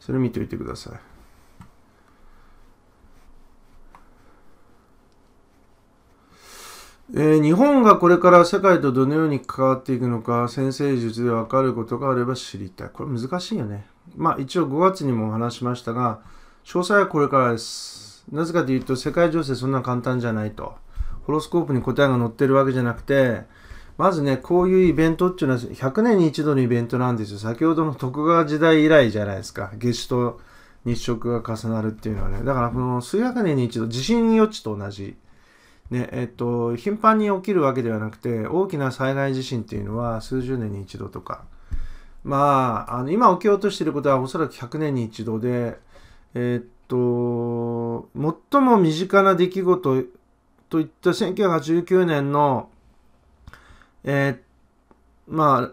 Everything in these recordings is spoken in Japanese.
それ見ておいてください。えー、日本がこれから世界とどのように関わっていくのか、先生術でわかることがあれば知りたい。これ難しいよね。まあ一応5月にもお話しましたが、詳細はこれからです。なぜかというと世界情勢そんな簡単じゃないと。ホロスコープに答えが載ってるわけじゃなくて、まずね、こういうイベントっていうのは100年に一度のイベントなんですよ。先ほどの徳川時代以来じゃないですか。夏至と日食が重なるっていうのはね。だからこの数百年に一度、地震予知と同じ。ね、えっと、頻繁に起きるわけではなくて、大きな災害地震っていうのは数十年に一度とか。まあ、あの今起きようとしていることはおそらく100年に一度で、えっと、最も身近な出来事といった1989年のえー、まあ、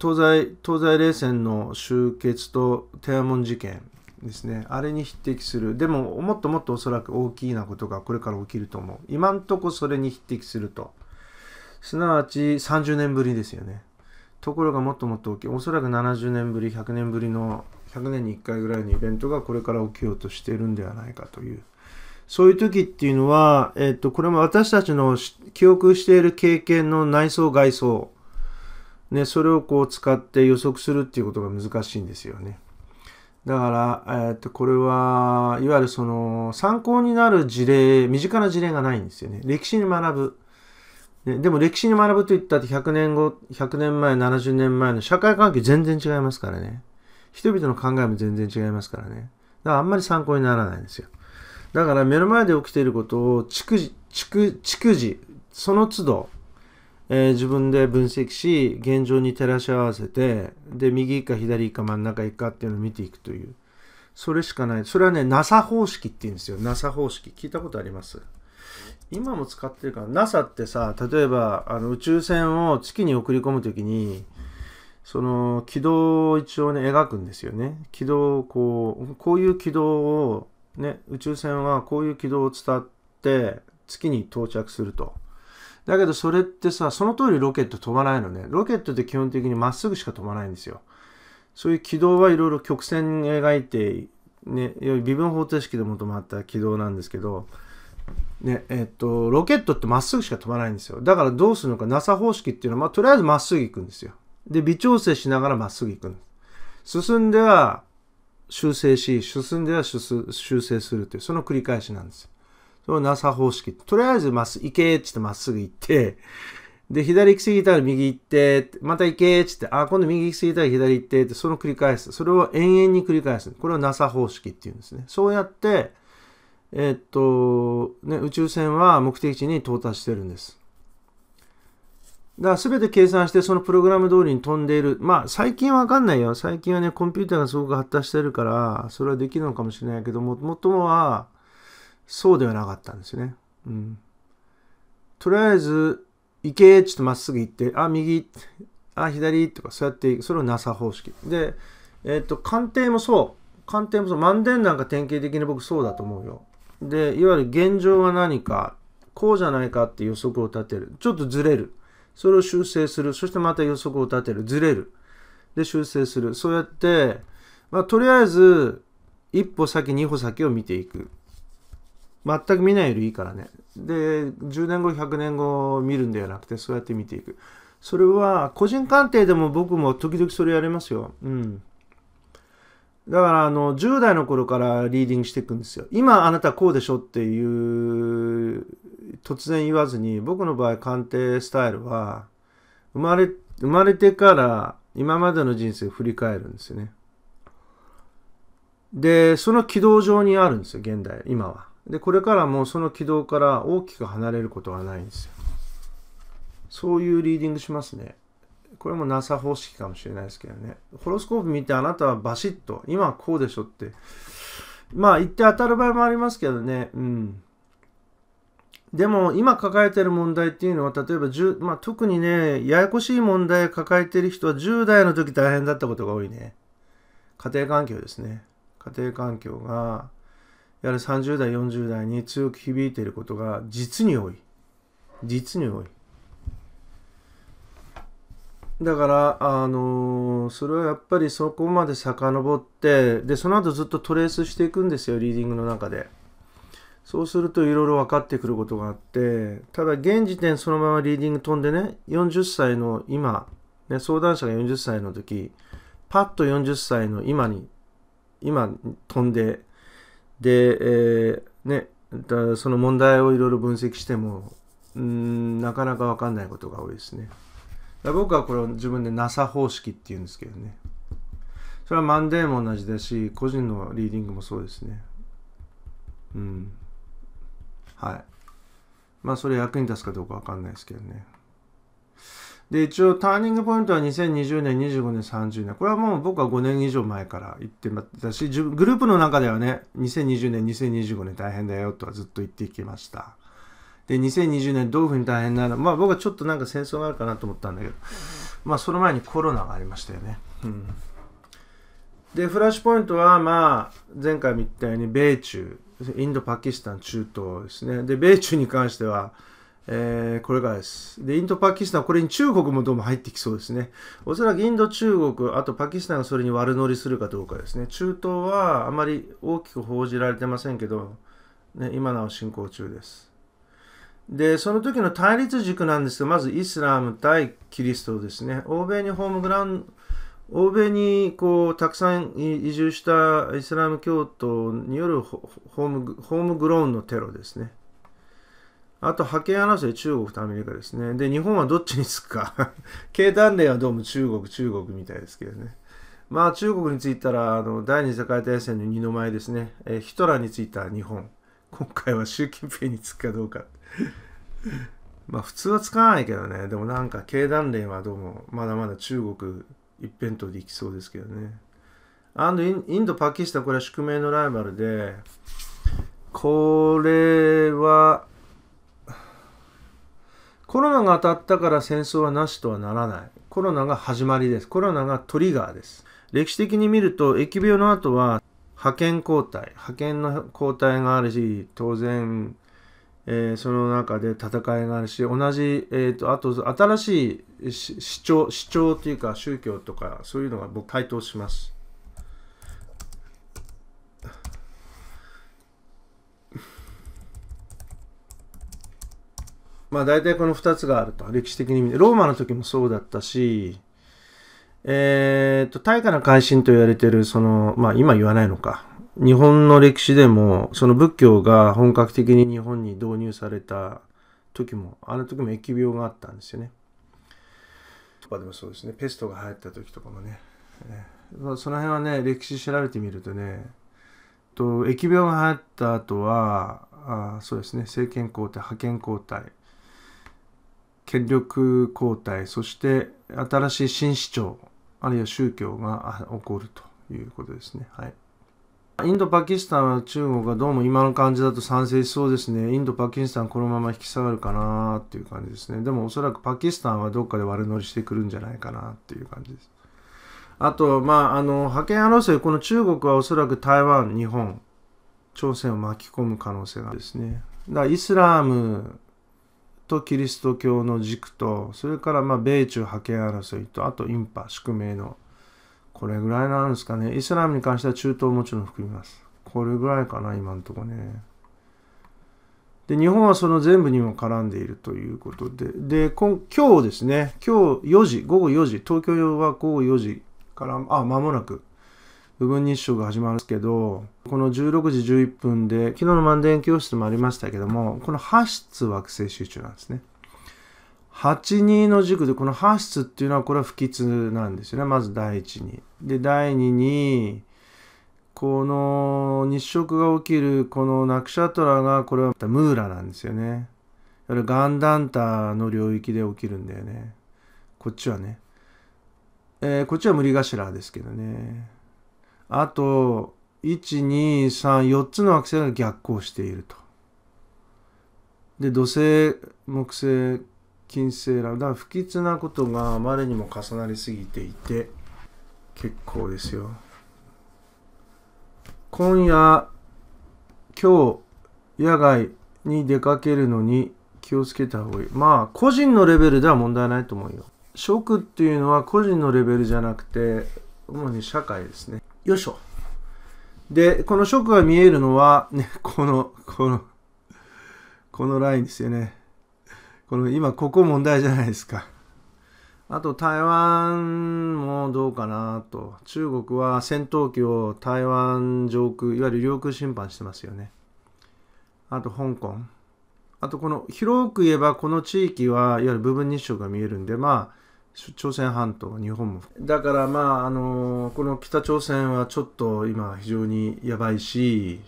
東西、東西冷戦の終結と天安門事件ですね。あれに匹敵する。でも、もっともっとおそらく大きいなことがこれから起きると思う。今んとこそれに匹敵すると。すなわち30年ぶりですよね。ところがもっともっと大きい。おそらく70年ぶり、100年ぶりの、100年に1回ぐらいのイベントがこれから起きようとしてるんではないかという。そういう時っていうのは、えっと、これも私たちの記憶している経験の内装外装、ね、それをこう使って予測するっていうことが難しいんですよね。だから、えっと、これは、いわゆるその、参考になる事例、身近な事例がないんですよね。歴史に学ぶ。ね、でも歴史に学ぶと言ったって100年後、100年前、70年前の社会関係全然違いますからね。人々の考えも全然違いますからね。だからあんまり参考にならないんですよ。だから目の前で起きていることを逐次、逐次、その都度、えー、自分で分析し、現状に照らし合わせて、で、右か左か真ん中かっていうのを見ていくという。それしかない。それはね、NASA 方式って言うんですよ。NASA 方式。聞いたことあります今も使ってるから、NASA ってさ、例えばあの宇宙船を月に送り込むときに、その軌道を一応ね、描くんですよね。軌道をこう、こういう軌道をね、宇宙船はこういう軌道を伝って月に到着すると。だけどそれってさ、その通りロケット飛ばないのね。ロケットって基本的にまっすぐしか飛ばないんですよ。そういう軌道はいろいろ曲線描いて、ね、微分方程式で求まった軌道なんですけど、ね、えっと、ロケットってまっすぐしか飛ばないんですよ。だからどうするのか、NASA 方式っていうのは、まあ、とりあえずまっすぐ行くんですよ。で、微調整しながらまっすぐ行くんです。進んでは、修正し、進んでは修正するという、その繰り返しなんです。その NASA 方式。とりあえずまっすぐ行けーっつってまっすぐ行って、で、左行き過ぎたら右行って、また行けーっつって、あ、今度右行き過ぎたら左行ってって、その繰り返す。それを延々に繰り返す。これを NASA 方式っていうんですね。そうやって、えー、っと、ね、宇宙船は目的地に到達してるんです。だから全て計算してそのプログラム通りに飛んでいる。まあ最近わかんないよ。最近はね、コンピューターがすごく発達してるから、それはできるのかもしれないけども、もともはそうではなかったんですよね。うん。とりあえず、行けちょっとまっすぐ行って、あ、右、あ、左とか、そうやって、それを NASA 方式。で、えっ、ー、と、鑑定もそう。鑑定もそう。満点なんか典型的に僕そうだと思うよ。で、いわゆる現状は何か、こうじゃないかって予測を立てる。ちょっとずれる。それを修正する。そしてまた予測を立てる。ずれる。で、修正する。そうやって、まあ、とりあえず、一歩先、二歩先を見ていく。全く見ないよりいいからね。で、10年後、100年後見るんではなくて、そうやって見ていく。それは、個人鑑定でも僕も時々それやりますよ。うん。だから、あの、10代の頃からリーディングしていくんですよ。今、あなたこうでしょっていう突然言わずに、僕の場合鑑定スタイルは、生まれ、生まれてから今までの人生を振り返るんですよね。で、その軌道上にあるんですよ、現代、今は。で、これからもその軌道から大きく離れることはないんですよ。そういうリーディングしますね。これも NASA 方式かもしれないですけどね。ホロスコープ見てあなたはバシッと、今はこうでしょって。まあ言って当たる場合もありますけどね。うん。でも今抱えてる問題っていうのは、例えばまあ、特にね、ややこしい問題抱えてる人は10代の時大変だったことが多いね。家庭環境ですね。家庭環境が、やはり30代、40代に強く響いていることが実に多い。実に多い。だから、あのー、それはやっぱりそこまで遡って、で、その後ずっとトレースしていくんですよ、リーディングの中で。そうするといろいろ分かってくることがあって、ただ現時点そのままリーディング飛んでね、40歳の今、ね、相談者が40歳の時、パッと40歳の今に、今飛んで、で、えー、ね、だその問題をいろいろ分析しても、うん、なかなか分かんないことが多いですね。だ僕はこれを自分で NASA 方式って言うんですけどね。それはマンデーも同じだし、個人のリーディングもそうですね。うん。はいまあそれ役に立つかどうかわかんないですけどねで一応ターニングポイントは2020年25年30年これはもう僕は5年以上前から言ってましたしグループの中ではね2020年2025年大変だよとはずっと言ってきましたで2020年どういうふうに大変なのまあ僕はちょっとなんか戦争があるかなと思ったんだけどまあその前にコロナがありましたよねうんでフラッシュポイントは、まあ、前回みたいに米中インド、パキスタン、中東ですねで米中に関しては、えー、これからですでインド、パキスタンこれに中国もどうも入ってきそうですねおそらくインド、中国あとパキスタンがそれに悪乗りするかどうかですね中東はあまり大きく報じられてませんけど、ね、今なお進行中ですで、その時の対立軸なんですが、まずイスラム対キリストですね。欧米にホームグラウン欧米にこうたくさん移住したイスラム教徒によるホームホームグローンのテロですね。あと覇権争い、中国とアメリカですね。で、日本はどっちにつくか。経団連はどうも中国、中国みたいですけどね。まあ中国についたらあの第二次世界大戦の二の前ですね。えヒトラーについた日本。今回は習近平につくかどうか。まあ普通はつかないけどね。でもなんか経団連はどうもまだまだ中国一辺倒でいきそうですけどね。アンドインド、パキスタン、これは宿命のライバルで、これは、コロナが当たったから戦争はなしとはならない。コロナが始まりです。コロナがトリガーです。歴史的に見ると、疫病の後は、派遣交代、派遣の交代があるし、当然、えー、その中で戦いがあるし、同じ、えーと、とあと新しい主張、主張というか宗教とかそういうのが僕回答します。まあ大体この2つがあると、歴史的に見て。ローマの時もそうだったし、えっ、ー、と、大化の改新と言われてる、その、まあ今言わないのか。日本の歴史でも、その仏教が本格的に日本に導入された時も、あの時も疫病があったんですよね。とかでもそうですねペストが流行った時とかもね、えその辺はね歴史調べてみるとねと疫病が流行った後はあそうですね政権交代覇権交代権力交代そして新しい新市長あるいは宗教が起こるということですね。はいインド、パキスタンは中国がどうも今の感じだと賛成しそうですね。インド、パキスタンこのまま引き下がるかなっていう感じですね。でもおそらくパキスタンはどっかで悪乗りしてくるんじゃないかなっていう感じです。あと、まあ、あの、覇権争い、この中国はおそらく台湾、日本、朝鮮を巻き込む可能性がですね。だからイスラームとキリスト教の軸と、それからまあ米中覇権争いと、あとインパ、宿命のこれぐらいなんですかね。イスラムに関しては中東もちろん含みます。これぐらいかな、今んとこね。で、日本はその全部にも絡んでいるということで、で、今今日ですね、今日4時、午後4時、東京は午後4時から、あ、間もなく、部分日照が始まるんですけど、この16時11分で、昨日の満電教室もありましたけども、この8室惑星集中なんですね。82の軸でこの8出っていうのはこれは不吉なんですよね。まず第一に。で、第二に、この日食が起きるこのナクシャトラがこれはまたムーラなんですよね。れガンダンタの領域で起きるんだよね。こっちはね。えー、こっちは無理頭ですけどね。あと、1、2、3、4つの惑星が逆行していると。で、土星、木星、金星ラブだ不吉なことがあまりにも重なりすぎていて結構ですよ今夜今日野外に出かけるのに気をつけた方がいいまあ個人のレベルでは問題ないと思うよ食っていうのは個人のレベルじゃなくて主に社会ですねよいしょでこの食が見えるのはねこのこのこのラインですよねこの今ここ問題じゃないですか。あと台湾もどうかなと。中国は戦闘機を台湾上空、いわゆる領空侵犯してますよね。あと香港。あとこの広く言えばこの地域はいわゆる部分日照が見えるんで、まあ、朝鮮半島、日本も。だからまあ、あのこの北朝鮮はちょっと今非常にやばいし、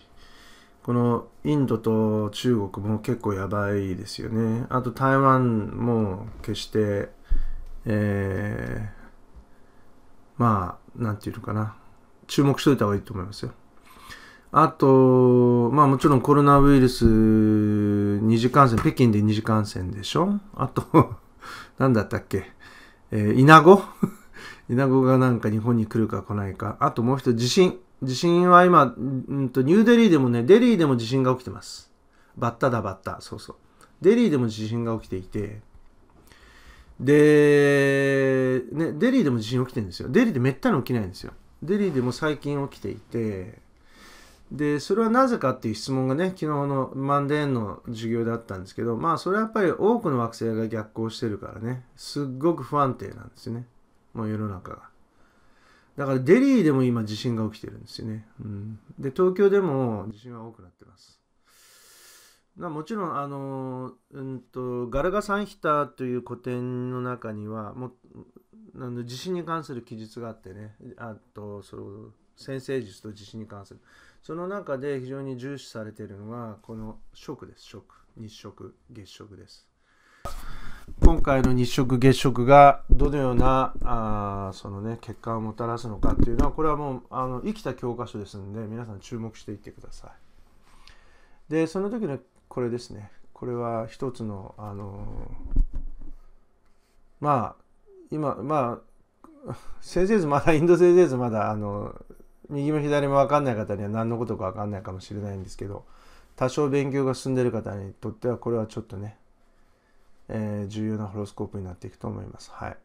このインドと中国も結構やばいですよね。あと台湾も決して、えー、まあ、なんていうのかな。注目しといた方がいいと思いますよ。あと、まあもちろんコロナウイルス二次感染、北京で二次感染でしょあと、何 だったっけえー、イナゴ イナゴがなんか日本に来るか来ないか。あともう一つ地震。地震は今、うんと、ニューデリーでもね、デリーでも地震が起きてます。バッタだ、バッタ。そうそう。デリーでも地震が起きていて、で、ね、デリーでも地震起きてるんですよ。デリーでめったに起きないんですよ。デリーでも最近起きていて、で、それはなぜかっていう質問がね、昨日のマンデーンの授業だったんですけど、まあ、それはやっぱり多くの惑星が逆行してるからね、すっごく不安定なんですよね、もう世の中が。だからデリーでも今地震が起きてるんですよね。うん、で、東京でも地震は多くなってます。まもちろん、あの、うんと、ガラガ・サンヒターという古典の中には、もあの地震に関する記述があってね、あと、その、先生術と地震に関する。その中で非常に重視されているのは、この食です、食。日食、月食です。今回の日食月食がどのようなあその、ね、結果をもたらすのかっていうのはこれはもうあの生きた教科書ですので皆さん注目していってください。でその時のこれですねこれは一つのあのまあ今まあ先生図まだインド先生図まだあの右も左も分かんない方には何のことか分かんないかもしれないんですけど多少勉強が進んでる方にとってはこれはちょっとねえー、重要なホロスコープになっていくと思います。はい。